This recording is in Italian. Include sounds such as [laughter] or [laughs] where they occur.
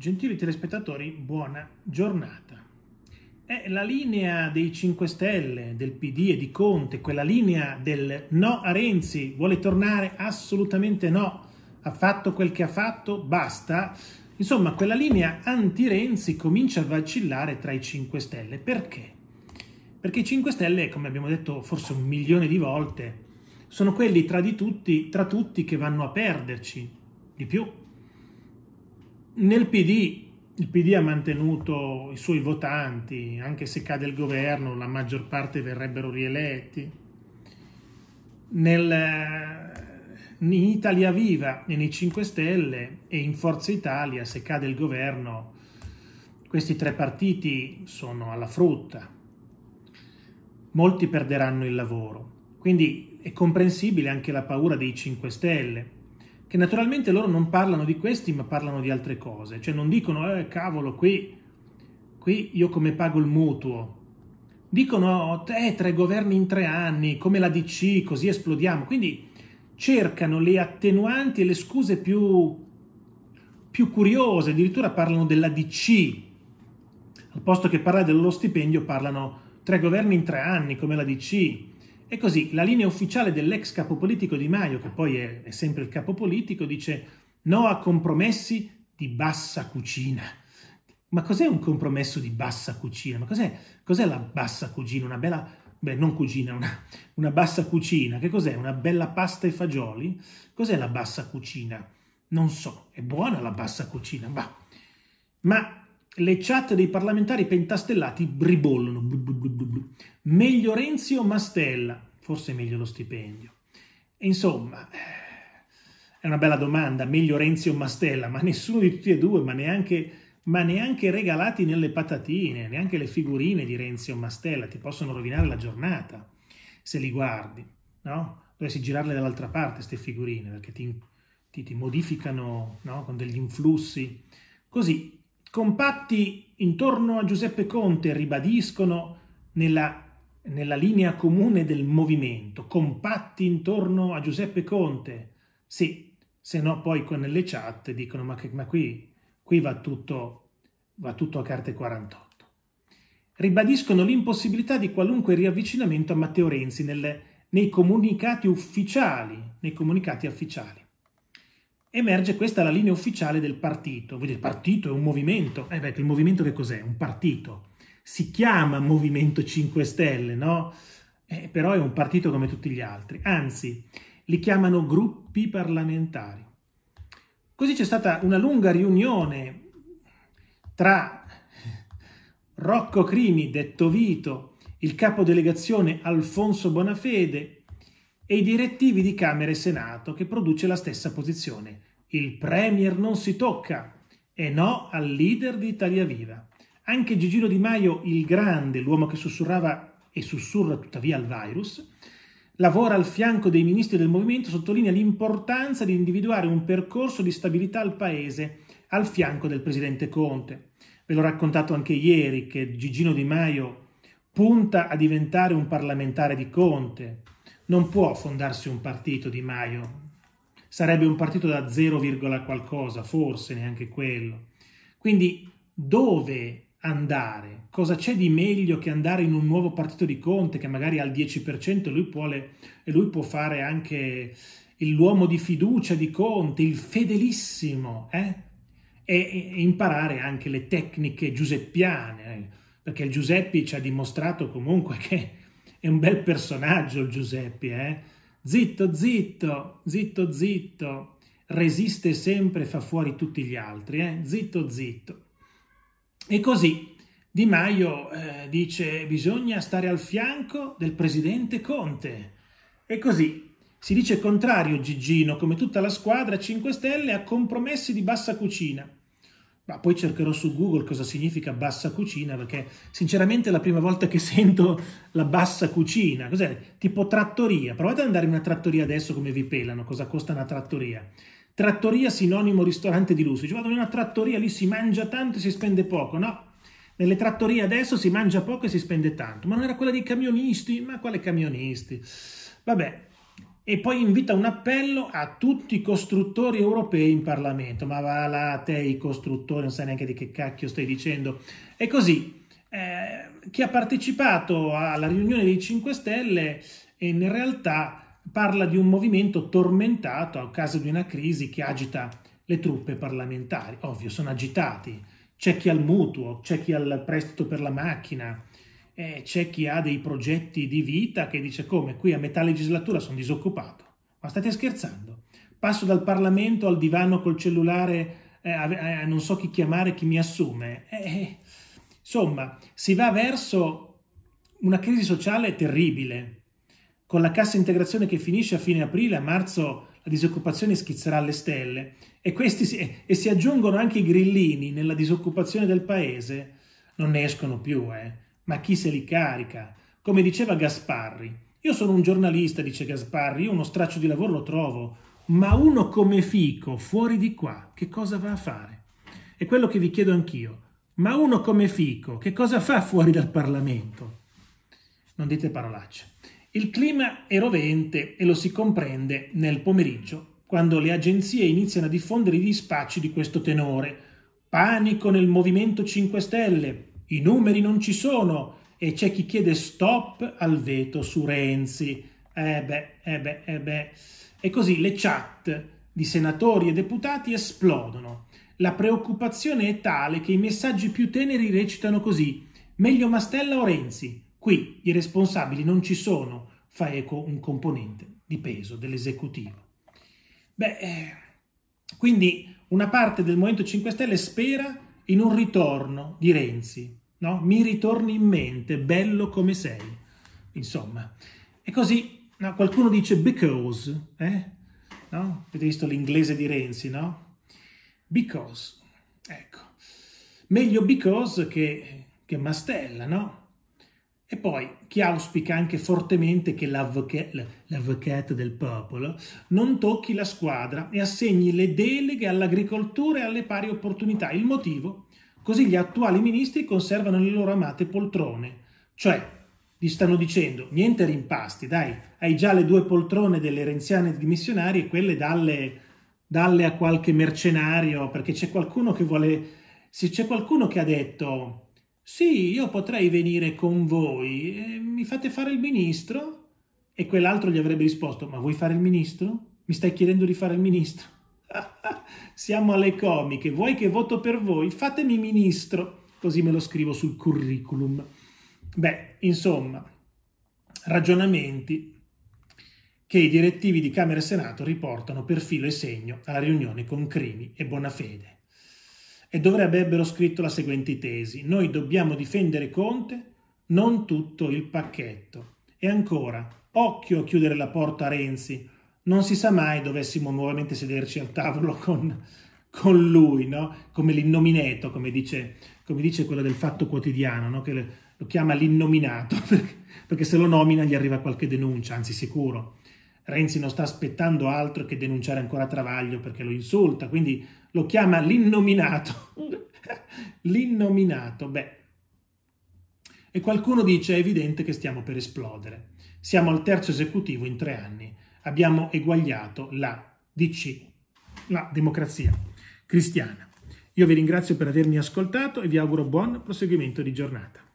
Gentili telespettatori, buona giornata. È la linea dei 5 Stelle, del PD e di Conte, quella linea del no a Renzi, vuole tornare assolutamente no, ha fatto quel che ha fatto, basta. Insomma, quella linea anti-Renzi comincia a vacillare tra i 5 Stelle. Perché? Perché i 5 Stelle, come abbiamo detto forse un milione di volte, sono quelli tra, di tutti, tra tutti che vanno a perderci di più nel PD il PD ha mantenuto i suoi votanti, anche se cade il governo la maggior parte verrebbero rieletti. Nel, in Italia Viva e nei 5 Stelle e in Forza Italia, se cade il governo, questi tre partiti sono alla frutta. Molti perderanno il lavoro. Quindi è comprensibile anche la paura dei 5 Stelle che naturalmente loro non parlano di questi ma parlano di altre cose, cioè non dicono eh cavolo qui, qui io come pago il mutuo, dicono eh tre governi in tre anni, come la DC, così esplodiamo, quindi cercano le attenuanti e le scuse più, più curiose, addirittura parlano della DC, al posto che parlare dello stipendio parlano tre governi in tre anni, come la DC, e così la linea ufficiale dell'ex capo politico Di Maio, che poi è, è sempre il capo politico, dice no a compromessi di bassa cucina. Ma cos'è un compromesso di bassa cucina? Ma cos'è, cos'è la bassa cucina? Una bella, beh non cucina, una, una bassa cucina. Che cos'è? Una bella pasta e fagioli? Cos'è la bassa cucina? Non so, è buona la bassa cucina, ma, ma le chat dei parlamentari pentastellati ribollono. Blu blu blu meglio Renzi o Mastella? Forse meglio lo stipendio. E insomma, eh, è una bella domanda, meglio Renzi o Mastella, ma nessuno di tutti e due, ma neanche, ma neanche regalati nelle patatine, neanche le figurine di Renzi o Mastella, ti possono rovinare la giornata se li guardi, no? Dovresti girarle dall'altra parte queste figurine, perché ti, ti, ti modificano no? con degli influssi. Così, compatti intorno a Giuseppe Conte ribadiscono nella, nella linea comune del movimento, compatti intorno a Giuseppe Conte. Sì, se no poi con le chat dicono ma, che, ma qui, qui va, tutto, va tutto a carte 48 ribadiscono l'impossibilità di qualunque riavvicinamento a Matteo Renzi nelle, nei, comunicati ufficiali, nei comunicati ufficiali emerge questa la linea ufficiale del partito. Quindi il partito è un movimento. Eh beh, il movimento che cos'è? Un partito. Si chiama Movimento 5 Stelle, no? Eh, però è un partito come tutti gli altri. Anzi, li chiamano gruppi parlamentari. Così c'è stata una lunga riunione tra Rocco Crimi, detto Vito, il capo delegazione Alfonso Bonafede, e i direttivi di Camera e Senato che produce la stessa posizione. Il Premier non si tocca e no al leader di Italia Viva. Anche Gigino Di Maio, il grande, l'uomo che sussurrava e sussurra tuttavia al virus, lavora al fianco dei ministri del movimento, sottolinea l'importanza di individuare un percorso di stabilità al Paese al fianco del presidente Conte. Ve l'ho raccontato anche ieri che Gigino Di Maio punta a diventare un parlamentare di Conte, non può fondarsi un partito Di Maio, sarebbe un partito da 0, qualcosa, forse neanche quello. Quindi dove andare? Cosa c'è di meglio che andare in un nuovo partito di Conte che magari al 10% lui può le, e lui può fare anche l'uomo di fiducia di Conte, il fedelissimo, eh? e, e, imparare anche le tecniche giuseppiane, eh? perché Giuseppi ci ha dimostrato comunque [laughs] che è un bel personaggio il Giuseppe, eh? Zitto, zitto, zitto, zitto, resiste sempre e fa fuori tutti gli altri, eh? Zitto, zitto. E così Di Maio eh, dice bisogna stare al fianco del presidente Conte. E così si dice contrario Gigino, come tutta la squadra 5 Stelle, a compromessi di bassa cucina ma poi cercherò su Google cosa significa bassa cucina, perché sinceramente è la prima volta che [laughs] sento la bassa cucina. Cos'è? Tipo trattoria. Provate ad andare in una trattoria adesso come vi pelano, cosa costa una trattoria. Trattoria sinonimo ristorante di lusso. Ci vado in una trattoria, lì si mangia tanto e si spende poco. No, nelle trattorie adesso si mangia poco e si spende tanto. Ma non era quella dei camionisti? Ma quale camionisti? Vabbè, e poi invita un appello a tutti i costruttori europei in Parlamento. Ma va là, te i costruttori, non sai neanche di che cacchio stai dicendo. E così, eh, chi ha partecipato alla riunione dei 5 Stelle in realtà parla di un movimento tormentato a causa di una crisi che agita le truppe parlamentari. Ovvio, sono agitati. C'è chi ha il mutuo, c'è chi ha il prestito per la macchina, eh, c'è chi ha dei progetti di vita che dice come qui a metà legislatura sono disoccupato. Ma state scherzando? Passo dal Parlamento al divano col cellulare, eh, a, a, eh, non so chi chiamare, chi mi assume. Eh, eh, insomma, si va verso una crisi sociale terribile, con la cassa integrazione che finisce a fine aprile, a marzo la disoccupazione schizzerà alle stelle e, si, eh, e si aggiungono anche i grillini nella disoccupazione del paese, non ne escono più. Eh. Ma chi se li carica? Come diceva Gasparri. Io sono un giornalista, dice Gasparri, io uno straccio di lavoro lo trovo, ma uno come Fico, fuori di qua, che cosa va a fare? È quello che vi chiedo anch'io. Ma uno come Fico, che cosa fa fuori dal Parlamento? Non dite parolacce. Il clima è rovente e lo si comprende nel pomeriggio, quando le agenzie iniziano a diffondere i dispacci di questo tenore. Panico nel Movimento 5 Stelle, i numeri non ci sono e c'è chi chiede stop al veto su Renzi. Eh beh, eh beh, eh beh. E così le chat di senatori e deputati esplodono. La preoccupazione è tale che i messaggi più teneri recitano così: meglio Mastella o Renzi? Qui i responsabili non ci sono, fa eco un componente di peso dell'esecutivo. Beh, eh, quindi una parte del Movimento 5 Stelle spera in un ritorno di Renzi, no? Mi ritorni in mente, bello come sei. Insomma, e così no? qualcuno dice because, eh? no? Avete visto l'inglese di Renzi, no? Because, ecco. Meglio because che, che mastella, no? E poi chi auspica anche fortemente che l'avvocato del popolo non tocchi la squadra e assegni le deleghe all'agricoltura e alle pari opportunità. Il motivo? Così gli attuali ministri conservano le loro amate poltrone. Cioè, gli stanno dicendo, niente rimpasti, dai, hai già le due poltrone delle renziane dimissionarie quelle dalle, dalle a qualche mercenario, perché c'è qualcuno che vuole... Se c'è qualcuno che ha detto sì, io potrei venire con voi, mi fate fare il ministro? E quell'altro gli avrebbe risposto, ma vuoi fare il ministro? Mi stai chiedendo di fare il ministro? [laughs] Siamo alle comiche, vuoi che voto per voi? Fatemi ministro, così me lo scrivo sul curriculum. Beh, insomma, ragionamenti che i direttivi di Camera e Senato riportano per filo e segno alla riunione con Crimi e Bonafede e dovrebbero scritto la seguente tesi. Noi dobbiamo difendere Conte, non tutto il pacchetto. E ancora, occhio a chiudere la porta a Renzi. Non si sa mai dovessimo nuovamente sederci al tavolo con, con lui, no? come l'innominato, come dice, come dice quello del Fatto Quotidiano, no? che lo chiama l'innominato, [laughs] perché, perché se lo nomina gli arriva qualche denuncia, anzi sicuro. Renzi non sta aspettando altro che denunciare ancora Travaglio perché lo insulta, quindi lo chiama l'innominato. [laughs] l'innominato, beh. E qualcuno dice è evidente che stiamo per esplodere. Siamo al terzo esecutivo in tre anni. Abbiamo eguagliato la DC, la democrazia cristiana. Io vi ringrazio per avermi ascoltato e vi auguro buon proseguimento di giornata.